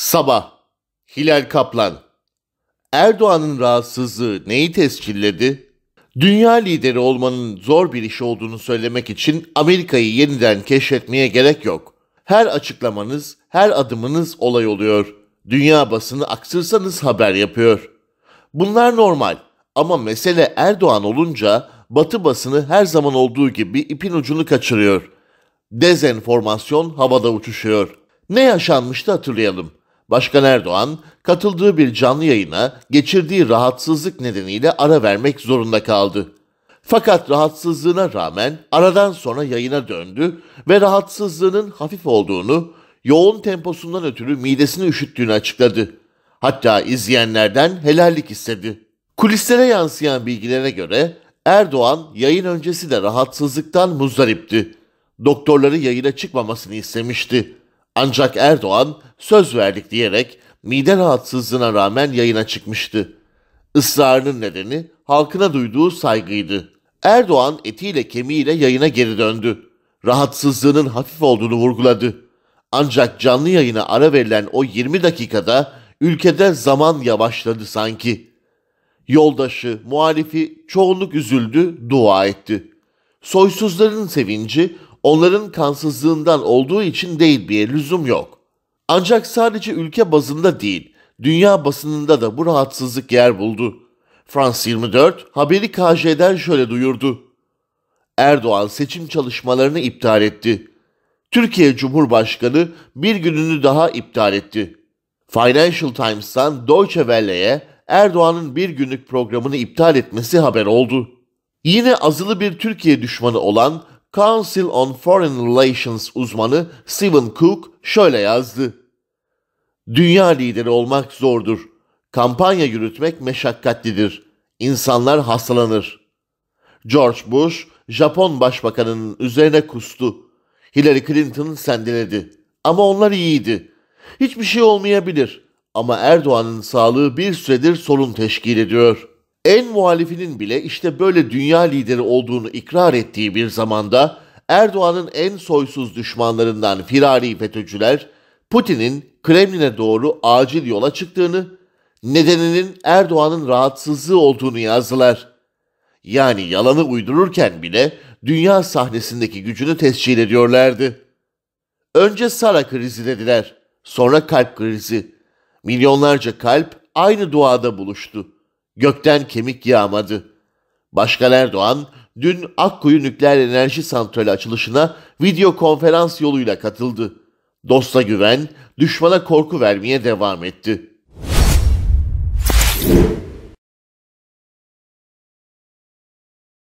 Sabah Hilal Kaplan Erdoğan'ın rahatsızlığı neyi tescilledi? Dünya lideri olmanın zor bir iş olduğunu söylemek için Amerika'yı yeniden keşfetmeye gerek yok. Her açıklamanız, her adımınız olay oluyor. Dünya basını aksırsanız haber yapıyor. Bunlar normal ama mesele Erdoğan olunca Batı basını her zaman olduğu gibi ipin ucunu kaçırıyor. Dezenformasyon havada uçuşuyor. Ne yaşanmıştı hatırlayalım. Başkan Erdoğan katıldığı bir canlı yayına geçirdiği rahatsızlık nedeniyle ara vermek zorunda kaldı. Fakat rahatsızlığına rağmen aradan sonra yayına döndü ve rahatsızlığının hafif olduğunu, yoğun temposundan ötürü midesini üşüttüğünü açıkladı. Hatta izleyenlerden helallik istedi. Kulislere yansıyan bilgilere göre Erdoğan yayın öncesi de rahatsızlıktan muzdaripti. Doktorları yayına çıkmamasını istemişti. Ancak Erdoğan söz verdik diyerek mide rahatsızlığına rağmen yayına çıkmıştı. Israrının nedeni halkına duyduğu saygıydı. Erdoğan etiyle kemiğiyle yayına geri döndü. Rahatsızlığının hafif olduğunu vurguladı. Ancak canlı yayına ara verilen o 20 dakikada ülkede zaman yavaşladı sanki. Yoldaşı, muhalifi çoğunluk üzüldü, dua etti. Soysuzların sevinci onların kansızlığından olduğu için değil diye lüzum yok. Ancak sadece ülke bazında değil, dünya basınında da bu rahatsızlık yer buldu. France 24 haberi KJ'den şöyle duyurdu. Erdoğan seçim çalışmalarını iptal etti. Türkiye Cumhurbaşkanı bir gününü daha iptal etti. Financial Times'tan Deutsche Welle'ye Erdoğan'ın bir günlük programını iptal etmesi haber oldu. Yine azılı bir Türkiye düşmanı olan Council on Foreign Relations uzmanı Stephen Cook şöyle yazdı. Dünya lideri olmak zordur. Kampanya yürütmek meşakkatlidir. İnsanlar hastalanır. George Bush, Japon başbakanının üzerine kustu. Hillary Clinton sendeledi. Ama onlar iyiydi. Hiçbir şey olmayabilir. Ama Erdoğan'ın sağlığı bir süredir sorun teşkil ediyor.'' en muhalifinin bile işte böyle dünya lideri olduğunu ikrar ettiği bir zamanda Erdoğan'ın en soysuz düşmanlarından firari FETÖ'cüler Putin'in Kremlin'e doğru acil yola çıktığını, nedeninin Erdoğan'ın rahatsızlığı olduğunu yazdılar. Yani yalanı uydururken bile dünya sahnesindeki gücünü tescil ediyorlardı. Önce Sara krizi dediler, sonra kalp krizi. Milyonlarca kalp aynı duada buluştu.'' Gökten kemik yağmadı. Başkan Erdoğan dün Akkuyu Nükleer Enerji Santrali açılışına video konferans yoluyla katıldı. Dosta güven, düşmana korku vermeye devam etti.